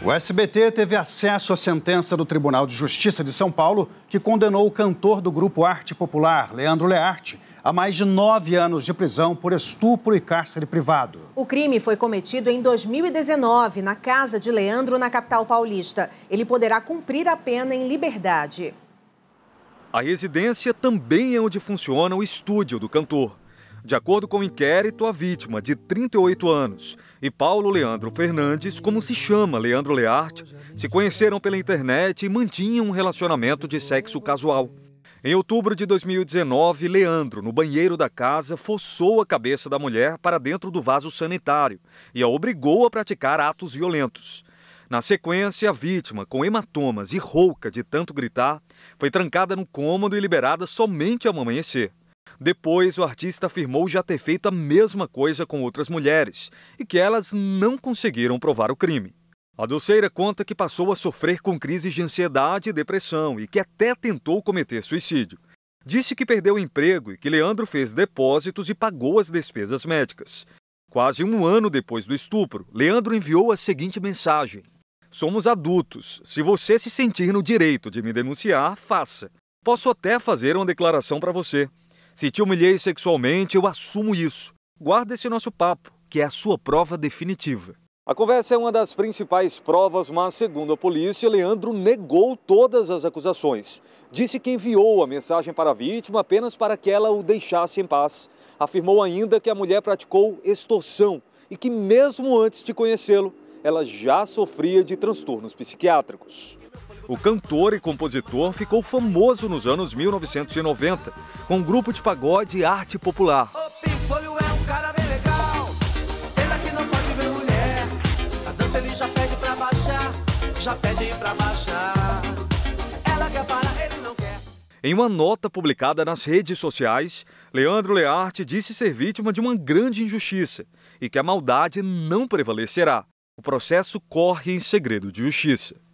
O SBT teve acesso à sentença do Tribunal de Justiça de São Paulo, que condenou o cantor do grupo Arte Popular, Leandro Learte, a mais de nove anos de prisão por estupro e cárcere privado. O crime foi cometido em 2019, na casa de Leandro, na capital paulista. Ele poderá cumprir a pena em liberdade. A residência também é onde funciona o estúdio do cantor. De acordo com o inquérito, a vítima, de 38 anos, e Paulo Leandro Fernandes, como se chama Leandro Learte, se conheceram pela internet e mantinham um relacionamento de sexo casual. Em outubro de 2019, Leandro, no banheiro da casa, forçou a cabeça da mulher para dentro do vaso sanitário e a obrigou a praticar atos violentos. Na sequência, a vítima, com hematomas e rouca de tanto gritar, foi trancada no cômodo e liberada somente ao amanhecer. Depois, o artista afirmou já ter feito a mesma coisa com outras mulheres e que elas não conseguiram provar o crime. A doceira conta que passou a sofrer com crises de ansiedade e depressão e que até tentou cometer suicídio. Disse que perdeu o emprego e que Leandro fez depósitos e pagou as despesas médicas. Quase um ano depois do estupro, Leandro enviou a seguinte mensagem: Somos adultos. Se você se sentir no direito de me denunciar, faça. Posso até fazer uma declaração para você. Se te humilhei sexualmente, eu assumo isso. Guarda esse nosso papo, que é a sua prova definitiva. A conversa é uma das principais provas, mas, segundo a polícia, Leandro negou todas as acusações. Disse que enviou a mensagem para a vítima apenas para que ela o deixasse em paz. Afirmou ainda que a mulher praticou extorsão e que, mesmo antes de conhecê-lo, ela já sofria de transtornos psiquiátricos. O cantor e compositor ficou famoso nos anos 1990 com um grupo de pagode e arte popular. É em uma nota publicada nas redes sociais, Leandro Learte disse ser vítima de uma grande injustiça e que a maldade não prevalecerá. O processo corre em segredo de justiça.